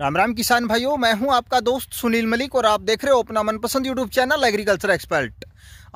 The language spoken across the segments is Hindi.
राम राम किसान भाइयों मैं हूं आपका दोस्त सुनील मलिक और आप देख रहे हो अपना मनपसंद यूट्यूब चैनल एग्रीकल्चर एक्सपर्ट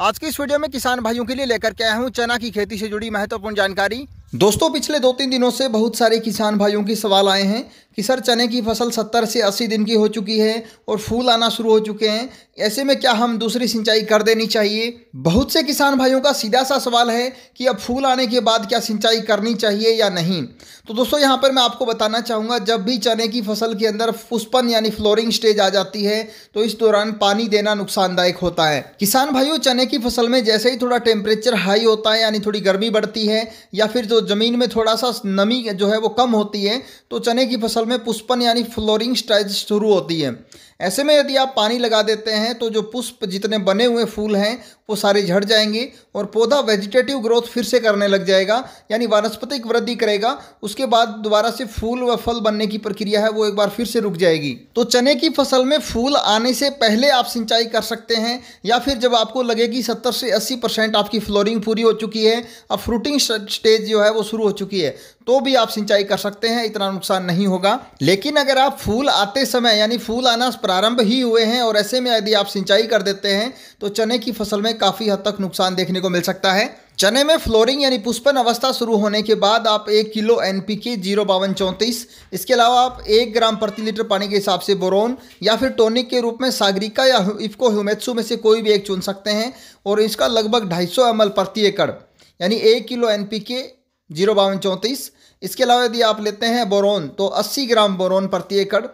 आज की इस वीडियो में किसान भाइयों के लिए लेकर के आया हूं चना की खेती से जुड़ी महत्वपूर्ण जानकारी दोस्तों पिछले दो तीन दिनों से बहुत सारे किसान भाइयों के सवाल आए हैं कि सर चने की फसल सत्तर से अस्सी दिन की हो चुकी है और फूल आना शुरू हो चुके हैं ऐसे में क्या हम दूसरी सिंचाई कर देनी चाहिए बहुत से किसान भाइयों का सीधा सा सवाल है कि अब फूल आने के बाद क्या सिंचाई करनी चाहिए या नहीं तो दोस्तों यहाँ पर मैं आपको बताना चाहूँगा जब भी चने की फसल के अंदर पुष्पन यानी फ्लोरिंग स्टेज आ जाती है तो इस दौरान पानी देना नुकसानदायक होता है किसान भाइयों चने की फसल में जैसे ही थोड़ा टेम्परेचर हाई होता है यानी थोड़ी गर्मी बढ़ती है या फिर जो जमीन में थोड़ा सा नमी जो है वो कम होती है तो चने की फसल में पुष्पन यानी फ्लोरिंग स्टाइज शुरू होती है ऐसे में यदि आप पानी लगा देते हैं तो जो पुष्प जितने बने हुए फूल हैं वो सारे झड़ जाएंगे और पौधा वेजिटेटिव ग्रोथ फिर से करने लग जाएगा यानी वनस्पतिक वृद्धि करेगा उसके बाद दोबारा से फूल व फल बनने की प्रक्रिया है वो एक बार फिर से रुक जाएगी तो चने की फसल में फूल आने से पहले आप सिंचाई कर सकते हैं या फिर जब आपको लगे कि सत्तर से अस्सी परसेंट आपकी फ्लोरिंग पूरी हो चुकी है अब फ्रूटिंग स्टेज जो है वो शुरू हो चुकी है तो भी आप सिंचाई कर सकते हैं इतना नुकसान नहीं होगा लेकिन अगर आप फूल आते समय यानी फूल आना प्रारंभ ही हुए हैं और ऐसे में यदि आप सिंचाई कर देते हैं तो चने की फसल में काफ़ी हद तक नुकसान देखने को मिल सकता है चने में फ्लोरिंग यानी पुष्पन अवस्था शुरू होने के बाद आप एक kilo N P K zero बावन चौंतीस इसके अलावा आप एक ग्राम प्रति लीटर पानी के हिसाब से बोरोन या फिर टोनिक के रूप में सागरिका या इफ्को ह्यूमेत्सु में से कोई भी एक चुन सकते हैं और इसका लगभग ढाई सौ एम प्रति एकड़ यानी एक kilo N P K zero बावन चौंतीस इसके अलावा यदि आप लेते हैं बोरोन तो अस्सी ग्राम बोरोन प्रति एकड़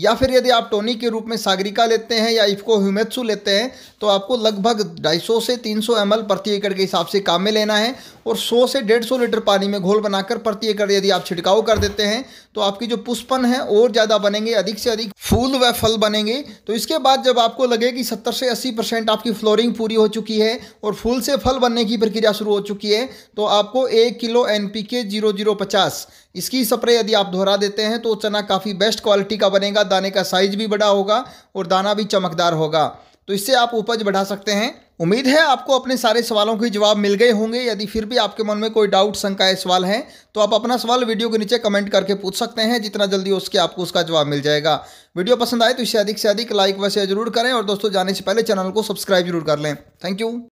या फिर यदि आप टोनी के रूप में सागरिका लेते हैं या इफ्को ह्यूमेत्सु लेते हैं तो आपको लगभग 250 से 300 सौ एम प्रति एकड़ के हिसाब से काम में लेना है और 100 से 150 लीटर पानी में घोल बनाकर प्रति एकड़ यदि आप छिड़काव कर देते हैं तो आपकी जो पुष्पन है और ज़्यादा बनेंगे अधिक से अधिक फूल व फल बनेंगे तो इसके बाद जब आपको लगे कि सत्तर से अस्सी परसेंट आपकी फ्लोरिंग पूरी हो चुकी है और फूल से फल बनने की प्रक्रिया शुरू हो चुकी है तो आपको एक kilo N P K zero zero पचास इसकी स्प्रे यदि आप दोहरा देते हैं तो चना काफ़ी बेस्ट क्वालिटी का बनेगा दाने का साइज भी बड़ा होगा और दाना भी चमकदार होगा तो इससे आप उपज बढ़ा सकते हैं उम्मीद है आपको अपने सारे सवालों के जवाब मिल गए होंगे यदि फिर भी आपके मन में कोई डाउट शंकाए सवाल हैं तो आप अपना सवाल वीडियो के नीचे कमेंट करके पूछ सकते हैं जितना जल्दी उसके आपको उसका जवाब मिल जाएगा वीडियो पसंद आए तो इसे अधिक से अधिक लाइक व शेयर जरूर करें और दोस्तों जाने से पहले चैनल को सब्सक्राइब जरूर कर लें थैंक यू